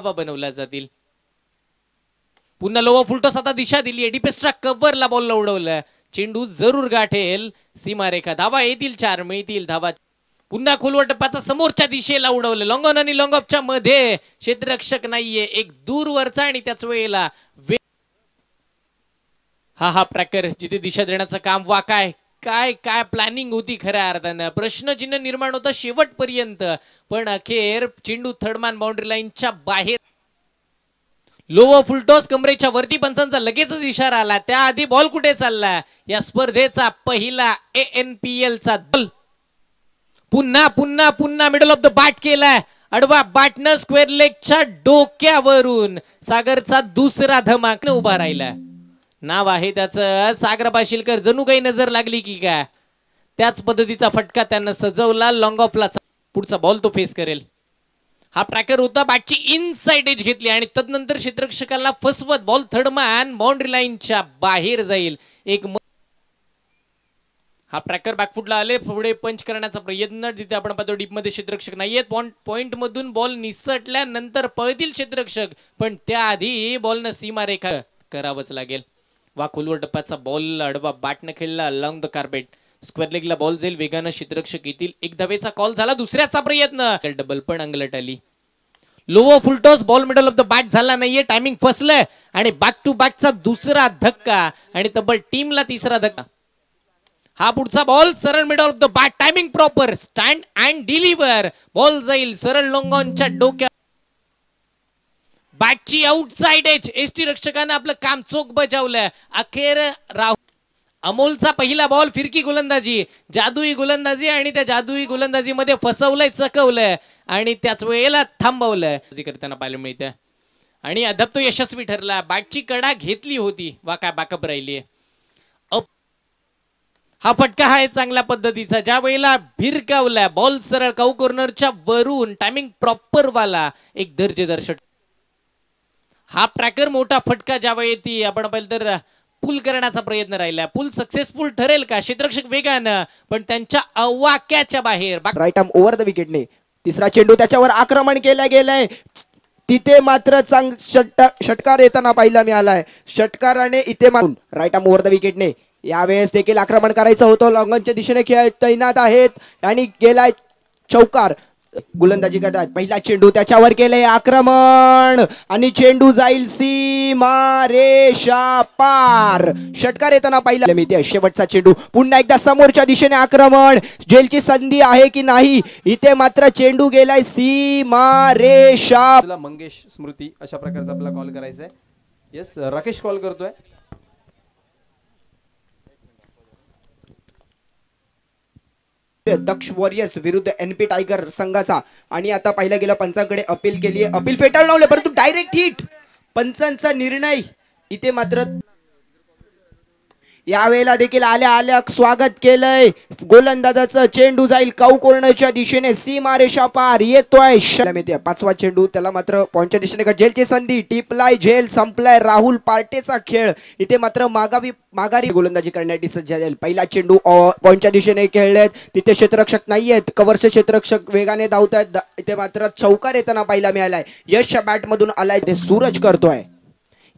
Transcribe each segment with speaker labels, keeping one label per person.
Speaker 1: बनवल्या जातील पुन्हा लोवा फुलटोस आता दिशा दिली डिपेस्ट्रा कव्हरला बॉलला उडवलं चेंडू जरूर गाठेल सीमारेखा धावा येतील चार मिळतील धावा पुन्हा खोलवटपाचा समोरच्या दिशेला उडवलं लॉंगॉन आणि लॉंगॉपच्या मध्ये क्षेत्ररक्षक नाहीये एक दूरवरचा आणि त्याच वेळेला हा हा प्रकार जिथे दिशा देण्याचं काम वाकाय काय काय प्लॅनिंग होती खऱ्या अर्थानं प्रश्नचिन्ह निर्माण शेवट शेवटपर्यंत पण अखेर चेंडू थर्डमॅन बाउंड्री लाईनच्या बाहेर लोव फुलटॉस कमरेच्या वरती पंचांचा लगेचच इशारा आला त्याआधी बॉल कुठे चालला या स्पर्धेचा पहिला ए एन पी एलचा दल पुन्हा पुन्हा पुन्हा मिडल ऑफ द बॅट केलाय अडवा बॅटनं स्क्वेअर लेगच्या डोक्यावरून सागरचा दुसरा धमाक उभा राहिला नाव आहे त्याचं सागर शिलकर जणू काही नजर लागली की काय त्याच पद्धतीचा फटका त्यांना सजवला लॉंग ऑफला पुढचा बॉल तो फेस करेल हा ट्रॅकर होता बाटची इन एज घेतली आणि तदनंतर क्षेत्रक्षकाला फसवत बॉल थर्डमॅन बाउंड्री लाईनच्या बाहेर जाईल एक हा ट्रॅकर बॅकफुटला आले पुढे पंच करण्याचा प्रयत्न तिथे आपण पाहतो डीपमध्ये क्षेत्रक्षक नाहीयेत पॉईंट पॉईंट मधून बॉल निसटल्यानंतर पळतील क्षेत्रक्षक पण त्याआधी बॉलनं सीमारेखा करावंच लागेल वा डप्पाचा बॉल अडवा बॅटनं खेळला लॉंग द कार्पेट स्क्वेअर लेगला बॉल जाईल वेगानं क्षेत्ररक्षक येतील एक धावेचा कॉल झाला दुसऱ्याचा प्रयत्न डबल पण अंगलट आली लोवो full toss ball middle of the bat झाला नाहीये टायमिंग फसलंय आणि बॅक टू बॅकचा दुसरा धक्का आणि तब्बल टीमला तिसरा धक्का हा पुढचा बॉल सरळ middle of the bat timing proper stand and deliver ball जाईल सरळ लोंगॉनच्या डोक्यात बॅटची आउटसाईड एस एसटी रक्षकाने आपलं काम चोख बजावलं अखेर राहुल अमोलचा पहिला बॉल फिरकी गोलंदाजी जादुई गोलंदाजी आणि त्या जादुई गोलंदाजीमध्ये फसवलंय चकवलंय आणि त्याच वेळेला थांबवलंय करताना पाहायला मिळतंय आणि अद्याप तो यशस्वी ठरला बॅटची कडा घेतली होती वा काय बाकप राहिली हा फटका आहे चांगल्या पद्धतीचा ज्या वेळेला भिरकावलाय बॉल सरळ काऊ कॉर्नरच्या वरून टायमिंग प्रॉपर वाला एक दर्जेदर्शक हा ट्रॅकर मोठा फटका ज्यावेळी येते आपण पाहिलं तर पुल करण्याचा प्रयत्न राहिला पुल सक्सेसफुल ठरेल का क्षेत्रक्षक वेगानं पण त्यांच्या अवाक्याच्या
Speaker 2: बाहेर राईट आर्म ओव्हर द विकेटने तिसरा चेंडू त्याच्यावर आक्रमण केला गेलाय तिथे मात्र चांग षटकार येताना पाहिला मिळालाय षटकाराने इथे मारून राईट आम ओव्हर द विकेटने यावेळेस देखील आक्रमण करायचं होतं लॉंगनच्या दिशेने खेळ तैनात आहेत आणि गेलाय चौकार गोलंदाजी करतात पहिला चेंडू त्याच्यावर केले आक्रमण आणि चेंडू जाईल सी शा पार षटकार येताना पहिला मी ते शेवटचा चेंडू पुन्हा एकदा समोरच्या दिशेने आक्रमण जेलची संधी आहे की नाही इथे मात्र चेंडू गेलाय मारे शाला मंगेश
Speaker 1: स्मृती अशा प्रकारचा आपला कॉल करायचा आहे येस राकेश कॉल करतोय
Speaker 2: दक्ष वॉरियर्स विरुद्ध एनपी टायगर संघाचा आणि आता पाहिला गेला पंचांकडे अपील केली अपील फेटाळून लावले परंतु डायरेक्ट हिट पंचांचा निर्णय इथे मात्र यावेळेला देखील आल्या आल्या स्वागत केलंय गोलंदाजाचं चेंडू जाईल कौ कोरणाच्या दिशेने सी मारे पार येतोय पाचवा चेंडू त्याला मात्र पॉईंटच्या दिशेने का झेलची संधी टिपलाय झेल संपलाय राहुल पार्टेचा खेळ इथे मात्र मागावी माघारी गोलंदाजी करण्यासाठी सज्ज झाले पहिला चेंडू पॉईंटच्या दिशेने खेळलेत तिथे क्षेत्ररक्षक नाहीयेत कवरचे क्षेत्ररक्षक वेगाने धावत आहेत इथे मात्र चौकार येताना पहिला मिळालाय यशच्या बॅटमधून आलाय ते सूरज करतोय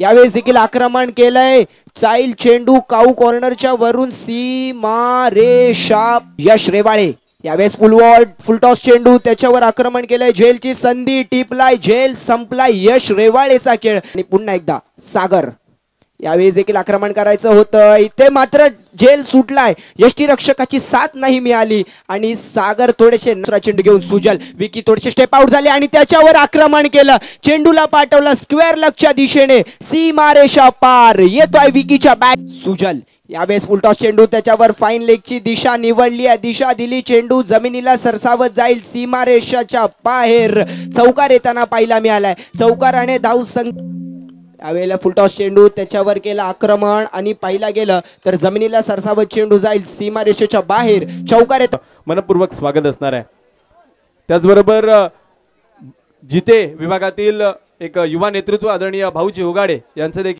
Speaker 2: यावेळेस देखील आक्रमण केलंय चाईल चेंडू काऊ कॉर्नरच्या वरून सीमा रे शाप यश रेवाळे यावेळेस फुलवॉर्ड फुलटॉस चेंडू त्याच्यावर आक्रमण केलंय झेलची संधी टिपलाय झेल संपलाय यश रेवाळेचा खेळ आणि पुन्हा एकदा सागर यावेळेस देखील आक्रमण करायचं होतं इथे मात्र जेल सुटलाय यष्टीरक्षकाची साथ नाही मिळाली आणि सागर थोडेसे चेंडू घेऊन सुजल विकी थोडेसे स्टेप आउट झाले आणि त्याच्यावर आक्रमण केलं चेंडूला पाठवलं स्क्वेअर लक्षच्या दिशेने मारेशा पार येतोय विकीच्या बॅट सुजल यावेळेस फुलटॉस चेंडू त्याच्यावर फाईन लेगची दिशा निवडली आहे दिशा दिली चेंडू जमिनीला सरसावत जाईल सीमारेषाच्या बाहेर चौकार येताना पाहिला मिळालाय चौकाराने धाव सं यावेळेला फुलटॉस चेंडू त्याच्यावर केलं आक्रमण आणि पाहिला गेलं तर जमिनीला सरसावत चेंडू जाईल सीमा रेषेच्या बाहेर चौकार येतो मनपूर्वक स्वागत असणार आहे त्याचबरोबर जिथे विभागातील
Speaker 1: एक युवा नेतृत्व आदरणीय भाऊजी उगाडे यांचं देखील